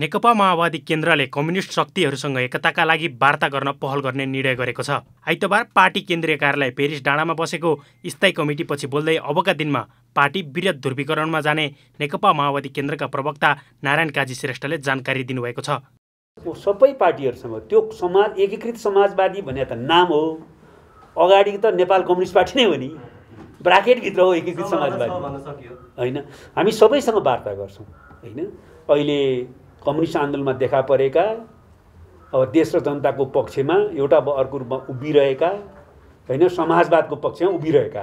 नेकपा माओवादी केन्द्रले कम्युनिस्ट शक्तिहरूसँग एकताका लागि वार्ता गर्न पहल गर्ने निर्णय गरेको छ आइतबार पार्टी केन्द्रीय कार्यालय पेरिस डाँडामा बसेको स्थायी कमिटीपछि बोल्दै अबका दिनमा पार्टी वृहत ध्रुवीकरणमा जाने नेकपा माओवादी केन्द्रका प्रवक्ता नारायण काजी श्रेष्ठले जानकारी दिनुभएको छ सबै पार्टीहरूसँग त्यो समाज एकीकृत समाजवादी भने त नाम हो अगाडि त नेपाल कम्युनिस्ट पार्टी नै हो नि ब्राकेटभित्र हो एकीकृत समाजवादी होइन हामी सबैसँग वार्ता गर्छौँ होइन अहिले कम्युनिस्ट आन्दोलनमा देखा परेका अब देश र जनताको पक्षमा एउटा अब अर्को रूपमा उभिरहेका होइन समाजवादको पक्षमा उभिरहेका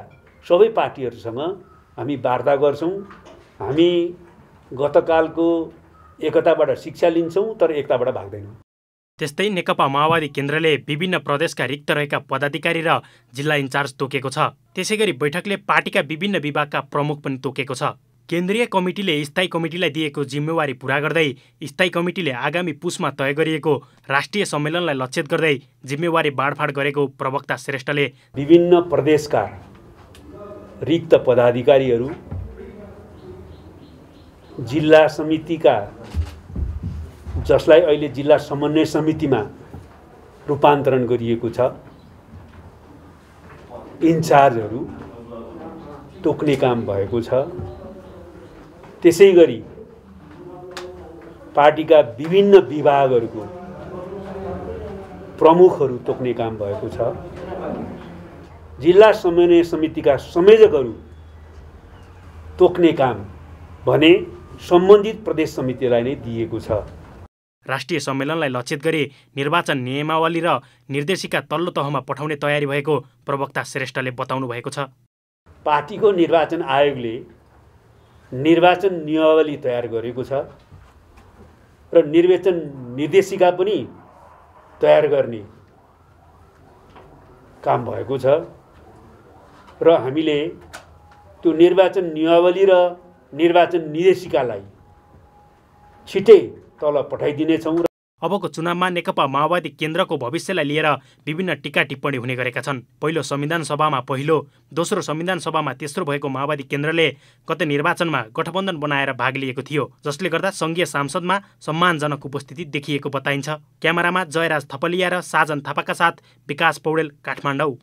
सबै पार्टीहरूसँग हामी वार्ता गर्छौँ हामी गतकालको एकताबाट शिक्षा लिन्छौँ तर एकताबाट भाग्दैनौँ त्यस्तै नेकपा माओवादी केन्द्रले विभिन्न प्रदेशका रिक्त रहेका पदाधिकारी र जिल्ला इन्चार्ज तोकेको छ त्यसै गरी बैठकले पार्टीका विभिन्न विभागका प्रमुख पनि तोकेको छ केन्द्रीय कमिटीले स्थायी कमिटीलाई दिएको जिम्मेवारी पुरा गर्दै स्थायी कमिटीले आगामी पुसमा तय गरिएको राष्ट्रिय सम्मेलनलाई लक्षित गर्दै जिम्मेवारी बाँडफाँड गरेको प्रवक्ता श्रेष्ठले विभिन्न प्रदेशका रिक्त पदाधिकारीहरू जिल्ला समितिका जसलाई अहिले जिल्ला समन्वय समितिमा रूपान्तरण गरिएको छ इन्चार्जहरू तोक्ने काम भएको छ त्यसै गरी पार्टीका विभिन्न विभागहरूको प्रमुखहरू तोक्ने काम भएको छ जिल्ला समन्वय समितिका संयोजकहरू तोक्ने काम भने सम्बन्धित प्रदेश समितिलाई नै दिएको छ राष्ट्रिय सम्मेलनलाई लक्षित गरी निर्वाचन नियमावली र निर्देशिका तल्लो तहमा पठाउने तयारी भएको प्रवक्ता श्रेष्ठले बताउनु भएको छ पार्टीको निर्वाचन आयोगले निर्वाचन नियमावली तयार गरेको छ र निर्वाचन निर्देशिका पनि तयार गर्ने काम भएको छ र हामीले त्यो निर्वाचन नियमावली र निर्वाचन निर्देशिकालाई छिटै तल पठाइदिनेछौँ र अबको चुनावमा नेकपा माओवादी केन्द्रको भविष्यलाई लिएर विभिन्न टिका टिप्पणी हुने गरेका छन् पहिलो संविधान सभामा पहिलो दोस्रो संविधान सभामा तेस्रो भएको माओवादी केन्द्रले गत निर्वाचनमा गठबन्धन बनाएर भाग लिएको थियो जसले गर्दा सङ्घीय सांसदमा सम्मानजनक उपस्थिति देखिएको बताइन्छ क्यामेरामा जयराज थपलिया र साजन थापाका साथ विकास पौडेल काठमाडौँ